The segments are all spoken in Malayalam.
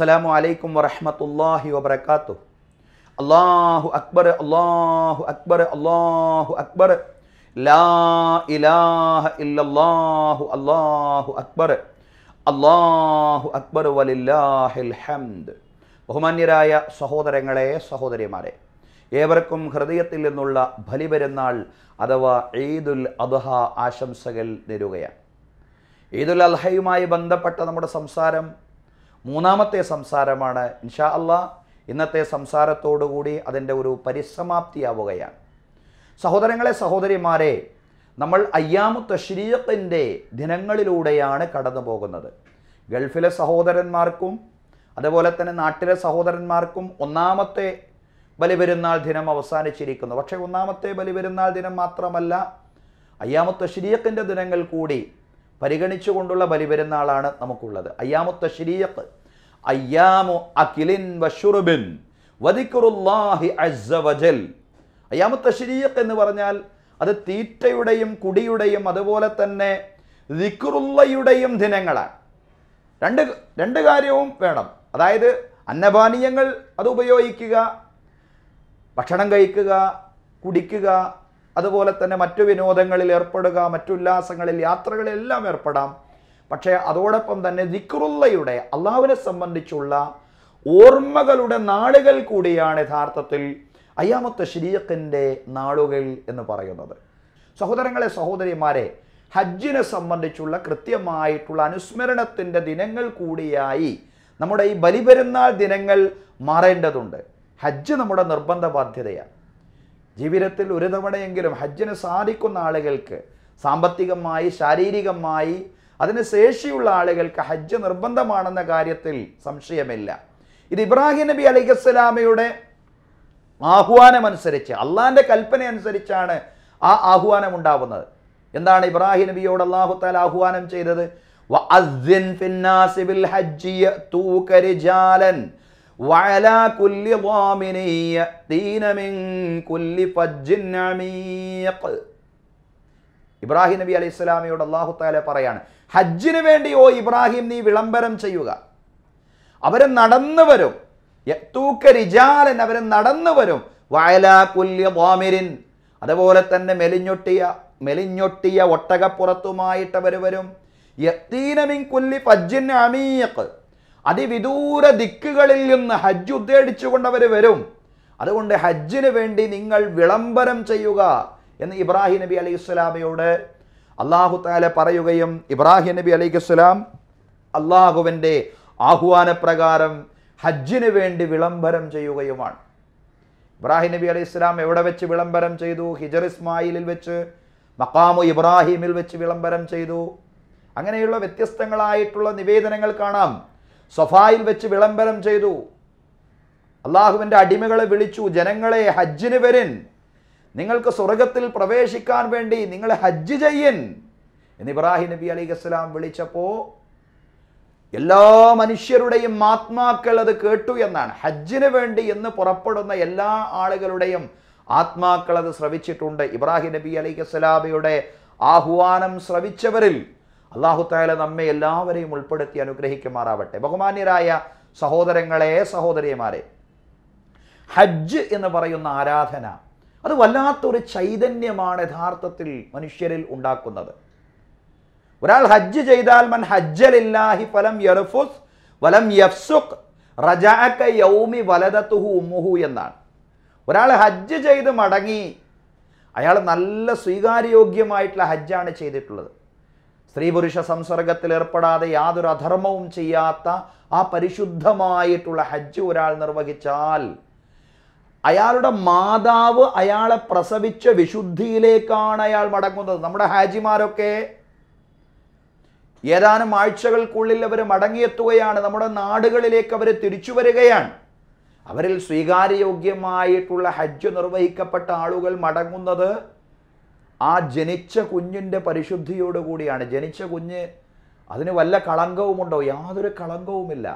അസ്സലാമു അലൈക്കും വറഹമത്തല്ലാഹി വബർക്കാത്തു അള്ളാഹു അക്ബർ അള്ളാഹു അക്ബർ അള്ളാഹു അക്ബർ ലാ ഇലാഹ ഇല്ലല്ലാഹു അള്ളാഹു അക്ബർ അള്ളാഹു അക്ബർ വലില്ലാഹിൽ ഹംദ് ബഹുമാന്യരായ സഹോദരങ്ങളെ സഹോദരിമാരെ ഏവർക്കും ഹൃദയത്തിൽ നിന്നുള്ള ബലിപെരുന്നാൾ അഥവാ ഈദുൽ അദ്ഹ ആശംസകൾ നേരുകയാണ് ഈദുൽ അദ്ഹയുമായി ബന്ധപ്പെട്ട നമ്മുടെ സംസാരം മൂന്നാമത്തെ സംസാരമാണ് ഇൻഷാ അല്ല ഇന്നത്തെ സംസാരത്തോടുകൂടി അതിൻ്റെ ഒരു പരിസമാപ്തിയാവുകയാണ് സഹോദരങ്ങളെ സഹോദരിമാരെ നമ്മൾ അയ്യാമു തഷ്രീഖിൻ്റെ ദിനങ്ങളിലൂടെയാണ് കടന്നു പോകുന്നത് ഗൾഫിലെ സഹോദരന്മാർക്കും അതുപോലെ തന്നെ നാട്ടിലെ സഹോദരന്മാർക്കും ഒന്നാമത്തെ ബലിപെരുന്നാൾ ദിനം അവസാനിച്ചിരിക്കുന്നു പക്ഷേ ഒന്നാമത്തെ ബലിപെരുന്നാൾ ദിനം മാത്രമല്ല അയ്യാമു തഷ്രീഖിൻ്റെ ദിനങ്ങൾ കൂടി പരിഗണിച്ചുകൊണ്ടുള്ള ബലിപെരുന്നാളാണ് നമുക്കുള്ളത് അയ്യാമു തശ്രീയത്ത് അയ്യാമു അഖിലിൻ വഷുറുബിൻ വദിക്കുറുല്ലാഹി അസ്സ വജൽ അയ്യാമു തശ്രീയത്ത് എന്ന് പറഞ്ഞാൽ അത് തീറ്റയുടെയും കുടിയുടെയും അതുപോലെ തന്നെ ദിക്കുറുള്ളയുടെയും ദിനങ്ങളാണ് രണ്ട് രണ്ട് കാര്യവും വേണം അതായത് അന്നപാനീയങ്ങൾ അത് ഉപയോഗിക്കുക ഭക്ഷണം കഴിക്കുക കുടിക്കുക അതുപോലെ തന്നെ മറ്റു വിനോദങ്ങളിൽ ഏർപ്പെടുക മറ്റുല്ലാസങ്ങളിൽ യാത്രകളിലെല്ലാം ഏർപ്പെടാം പക്ഷേ അതോടൊപ്പം തന്നെ ദിക്റുള്ളയുടെ അള്ളാഹുവിനെ സംബന്ധിച്ചുള്ള ഓർമ്മകളുടെ നാളുകൾ കൂടിയാണ് യഥാർത്ഥത്തിൽ അയ്യാമത്തെ ശരീരത്തിൻ്റെ നാളുകൾ എന്ന് പറയുന്നത് സഹോദരങ്ങളെ സഹോദരിമാരെ ഹജ്ജിനെ സംബന്ധിച്ചുള്ള കൃത്യമായിട്ടുള്ള അനുസ്മരണത്തിൻ്റെ ദിനങ്ങൾ കൂടിയായി നമ്മുടെ ഈ ബലിപെരുന്നാൾ ദിനങ്ങൾ മാറേണ്ടതുണ്ട് ഹജ്ജ് നമ്മുടെ നിർബന്ധ ബാധ്യതയാണ് ജീവിതത്തിൽ ഒരു തവണയെങ്കിലും ഹജ്ജിന് സാധിക്കുന്ന ആളുകൾക്ക് സാമ്പത്തികമായി ശാരീരികമായി അതിന് ശേഷിയുള്ള ആളുകൾക്ക് ഹജ്ജ് നിർബന്ധമാണെന്ന കാര്യത്തിൽ സംശയമില്ല ഇത് ഇബ്രാഹിം നബി അലൈഹിസ്സലാമയുടെ ആഹ്വാനമനുസരിച്ച് അള്ളാഹിൻ്റെ കൽപ്പന അനുസരിച്ചാണ് ആ ആഹ്വാനം ഉണ്ടാവുന്നത് എന്താണ് ഇബ്രാഹിം നബിയോട് അള്ളാഹു താൽ ആഹ്വാനം ചെയ്തത് وعلى كل ضامن يأتين من كل فج عميق ഇബ്രാഹിം നബി അലൈഹി സ്വലാമയോട് അള്ളാഹു താല പറയാണ് ഹജ്ജിന് വേണ്ടി ഓ ഇബ്രാഹിം നീ വിളംബരം ചെയ്യുക അവരെ നടന്നു വരും റിജാലൻ അവരെ നടന്നു വരും കുല്യ ബോമിരിൻ അതുപോലെ തന്നെ മെലിഞ്ഞൊട്ടിയ മെലിഞ്ഞൊട്ടിയ ഒട്ടകപ്പുറത്തുമായിട്ട് അവർ വരും യത്തീനമിൻ കുല്ലി ഫജ്ജിൻ അമീയക്ക് അതിവിദൂര ദിക്കുകളിൽ നിന്ന് ഹജ്ജ് ഉദ്ദേശിച്ചുകൊണ്ടവർ വരും അതുകൊണ്ട് ഹജ്ജിന് വേണ്ടി നിങ്ങൾ വിളംബരം ചെയ്യുക എന്ന് ഇബ്രാഹിം നബി അലൈഹി സ്വലാമയോട് അള്ളാഹു താല പറയുകയും ഇബ്രാഹിം നബി അലൈഹി സ്വലാം അള്ളാഹുവിൻ്റെ ആഹ്വാനപ്രകാരം ഹജ്ജിന് വേണ്ടി വിളംബരം ചെയ്യുകയുമാണ് ഇബ്രാഹിം നബി അലൈഹി സ്വലാം എവിടെ വെച്ച് വിളംബരം ചെയ്തു ഹിജർ ഇസ്മായിലിൽ വെച്ച് മക്കാമു ഇബ്രാഹിമിൽ വെച്ച് വിളംബരം ചെയ്തു അങ്ങനെയുള്ള വ്യത്യസ്തങ്ങളായിട്ടുള്ള നിവേദനങ്ങൾ കാണാം സഫായിൽ വെച്ച് വിളംബരം ചെയ്തു അള്ളാഹുവിൻ്റെ അടിമകളെ വിളിച്ചു ജനങ്ങളെ ഹജ്ജിന് വരിൻ നിങ്ങൾക്ക് സ്വർഗത്തിൽ പ്രവേശിക്കാൻ വേണ്ടി നിങ്ങൾ ഹജ്ജ് ചെയ്യൻ എന്ന് ഇബ്രാഹിം നബി അലി ഇസ്ലാം വിളിച്ചപ്പോൾ എല്ലാ മനുഷ്യരുടെയും ആത്മാക്കൾ അത് കേട്ടു എന്നാണ് ഹജ്ജിന് വേണ്ടി എന്ന് പുറപ്പെടുന്ന എല്ലാ ആളുകളുടെയും ആത്മാക്കൾ അത് ശ്രവിച്ചിട്ടുണ്ട് ഇബ്രാഹിം നബി അലി ഇസ്ലാമയുടെ ആഹ്വാനം ശ്രവിച്ചവരിൽ അള്ളാഹുത്തായാല നമ്മെ എല്ലാവരെയും ഉൾപ്പെടുത്തി അനുഗ്രഹിക്കുമാറാവട്ടെ ബഹുമാന്യരായ സഹോദരങ്ങളെ സഹോദരിമാരെ ഹജ്ജ് എന്ന് പറയുന്ന ആരാധന അത് വല്ലാത്തൊരു ചൈതന്യമാണ് യഥാർത്ഥത്തിൽ മനുഷ്യരിൽ ഉണ്ടാക്കുന്നത് ഒരാൾ ഹജ്ജ് ചെയ്താൽ മൻ ഹജ്ജലില്ലാഹി ഫലം യർഫുസ് വലം യഫ്സുഖ് റജാക്ക യൗമി വലതത്തുഹു ഉമ്മുഹു എന്നാണ് ഒരാൾ ഹജ്ജ് ചെയ്ത് മടങ്ങി അയാൾ നല്ല സ്വീകാര്യോഗ്യമായിട്ടുള്ള ഹജ്ജാണ് ചെയ്തിട്ടുള്ളത് സ്ത്രീ പുരുഷ സംസർഗത്തിൽ ഏർപ്പെടാതെ യാതൊരു അധർമ്മവും ചെയ്യാത്ത ആ പരിശുദ്ധമായിട്ടുള്ള ഹജ്ജ് ഒരാൾ നിർവഹിച്ചാൽ അയാളുടെ മാതാവ് അയാളെ പ്രസവിച്ച വിശുദ്ധിയിലേക്കാണ് അയാൾ മടങ്ങുന്നത് നമ്മുടെ ഹാജിമാരൊക്കെ ഏതാനും ആഴ്ചകൾക്കുള്ളിൽ അവർ മടങ്ങിയെത്തുകയാണ് നമ്മുടെ നാടുകളിലേക്ക് അവർ തിരിച്ചു വരികയാണ് അവരിൽ സ്വീകാര്യയോഗ്യമായിട്ടുള്ള ഹജ്ജ് നിർവഹിക്കപ്പെട്ട ആളുകൾ മടങ്ങുന്നത് ആ ജനിച്ച കുഞ്ഞിൻ്റെ കൂടിയാണ് ജനിച്ച കുഞ്ഞ് അതിന് വല്ല കളങ്കവുമുണ്ടോ യാതൊരു കളങ്കവുമില്ല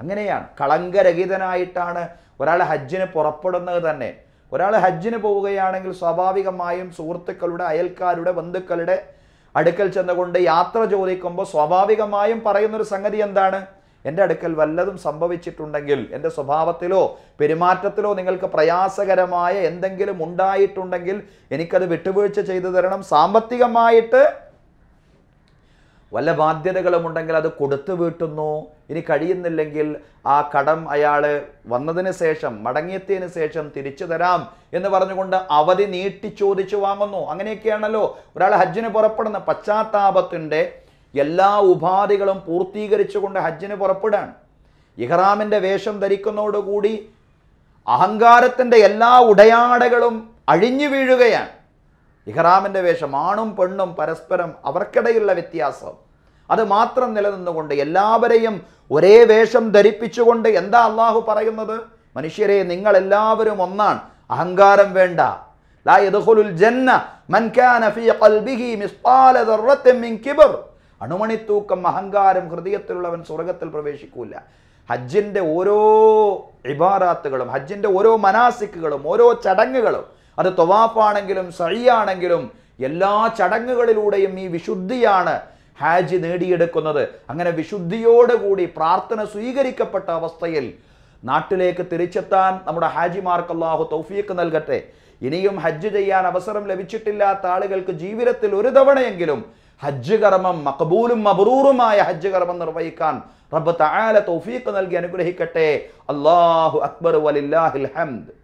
അങ്ങനെയാണ് കളങ്കരഹിതനായിട്ടാണ് ഒരാൾ ഹജ്ജിന് പുറപ്പെടുന്നത് തന്നെ ഒരാൾ ഹജ്ജിന് പോവുകയാണെങ്കിൽ സ്വാഭാവികമായും സുഹൃത്തുക്കളുടെ അയൽക്കാരുടെ ബന്ധുക്കളുടെ അടുക്കൽ ചെന്നുകൊണ്ട് യാത്ര ചോദിക്കുമ്പോൾ സ്വാഭാവികമായും പറയുന്നൊരു സംഗതി എന്താണ് എൻ്റെ അടുക്കൽ വല്ലതും സംഭവിച്ചിട്ടുണ്ടെങ്കിൽ എൻ്റെ സ്വഭാവത്തിലോ പെരുമാറ്റത്തിലോ നിങ്ങൾക്ക് പ്രയാസകരമായ എന്തെങ്കിലും ഉണ്ടായിട്ടുണ്ടെങ്കിൽ എനിക്കത് വിട്ടുവീഴ്ച ചെയ്തു തരണം സാമ്പത്തികമായിട്ട് വല്ല ബാധ്യതകളും ഉണ്ടെങ്കിൽ അത് കൊടുത്തു വീട്ടുന്നു ഇനി കഴിയുന്നില്ലെങ്കിൽ ആ കടം അയാൾ വന്നതിന് ശേഷം മടങ്ങിയെത്തിയതിന് ശേഷം തിരിച്ചു തരാം എന്ന് പറഞ്ഞുകൊണ്ട് അവധി നീട്ടി ചോദിച്ചു വാങ്ങുന്നു അങ്ങനെയൊക്കെയാണല്ലോ ഒരാൾ ഹജ്ജിന് പുറപ്പെടുന്ന പശ്ചാത്താപത്തിൻ്റെ എല്ലാ ഉപാധികളും പൂർത്തീകരിച്ചുകൊണ്ട് ഹജ്ജിന് പുറപ്പെടുകയാണ് ഇഹ്റാമിൻ്റെ വേഷം ധരിക്കുന്നതോടുകൂടി അഹങ്കാരത്തിൻ്റെ എല്ലാ ഉടയാടകളും അഴിഞ്ഞു വീഴുകയാണ് ഇഹ്റാമിൻ്റെ വേഷം ആണും പെണ്ണും പരസ്പരം അവർക്കിടയിലുള്ള വ്യത്യാസം അത് മാത്രം നിലനിന്നുകൊണ്ട് എല്ലാവരെയും ഒരേ വേഷം ധരിപ്പിച്ചുകൊണ്ട് എന്താ അള്ളാഹു പറയുന്നത് മനുഷ്യരെ നിങ്ങൾ എല്ലാവരും ഒന്നാണ് അഹങ്കാരം വേണ്ട ലാ ജന്ന മൻ കാന ഫീ ഖൽബിഹി മിസ്ഖാല ദർറത്തിൻ മിൻ കിബ്ർ അണുമണിത്തൂക്കം അഹങ്കാരം ഹൃദയത്തിലുള്ളവൻ സ്വർഗത്തിൽ പ്രവേശിക്കൂല ഹജ്ജിൻ്റെ ഓരോ ഇബാറാത്തുകളും ഹജ്ജിൻ്റെ ഓരോ മനാസിക്കുകളും ഓരോ ചടങ്ങുകളും അത് തൊവാപ്പാണെങ്കിലും സഴിയാണെങ്കിലും എല്ലാ ചടങ്ങുകളിലൂടെയും ഈ വിശുദ്ധിയാണ് ഹാജി നേടിയെടുക്കുന്നത് അങ്ങനെ വിശുദ്ധിയോടുകൂടി പ്രാർത്ഥന സ്വീകരിക്കപ്പെട്ട അവസ്ഥയിൽ നാട്ടിലേക്ക് തിരിച്ചെത്താൻ നമ്മുടെ ഹാജിമാർക്ക് അള്ളാഹു തൗഫീക്ക് നൽകട്ടെ ഇനിയും ഹജ്ജ് ചെയ്യാൻ അവസരം ലഭിച്ചിട്ടില്ലാത്ത ആളുകൾക്ക് ജീവിതത്തിൽ ഒരു തവണയെങ്കിലും ഹജ്ജ് കർമ്മം മക്കബൂലും മബറൂറുമായ ഹജ്ജ് കർമ്മം നിർവഹിക്കാൻ റബ്ബ് തആല തൗഫീഖ് നൽകി അനുഗ്രഹിക്കട്ടെ അല്ലാഹു അക്ബർ വലില്ലാഹിൽ ഹംദ്